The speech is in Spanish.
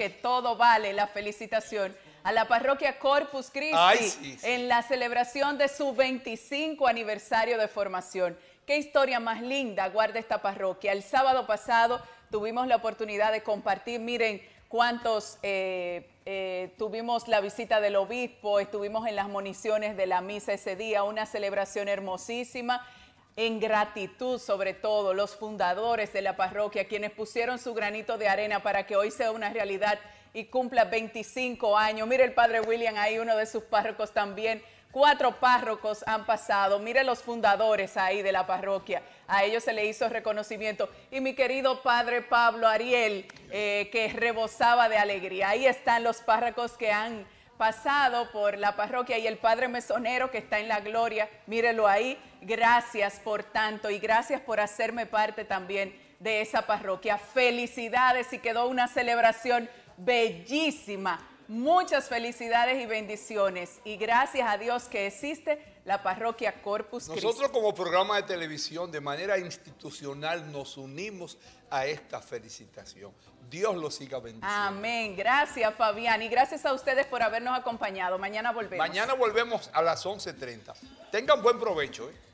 que todo vale la felicitación a la parroquia Corpus Christi en la celebración de su 25 aniversario de formación. Qué historia más linda guarda esta parroquia. El sábado pasado tuvimos la oportunidad de compartir, miren cuántos, eh, eh, tuvimos la visita del obispo, estuvimos en las municiones de la misa ese día, una celebración hermosísima en gratitud sobre todo los fundadores de la parroquia, quienes pusieron su granito de arena para que hoy sea una realidad y cumpla 25 años. Mire el padre William ahí, uno de sus párrocos también. Cuatro párrocos han pasado. Mire los fundadores ahí de la parroquia. A ellos se le hizo reconocimiento. Y mi querido padre Pablo Ariel, eh, que rebosaba de alegría. Ahí están los párrocos que han pasado por la parroquia y el Padre Mesonero que está en la gloria, mírelo ahí, gracias por tanto y gracias por hacerme parte también de esa parroquia. Felicidades y quedó una celebración bellísima Muchas felicidades y bendiciones. Y gracias a Dios que existe la parroquia Corpus Christi. Nosotros como programa de televisión de manera institucional nos unimos a esta felicitación. Dios los siga bendiciendo. Amén. Gracias Fabián y gracias a ustedes por habernos acompañado. Mañana volvemos. Mañana volvemos a las 11.30. Tengan buen provecho. ¿eh?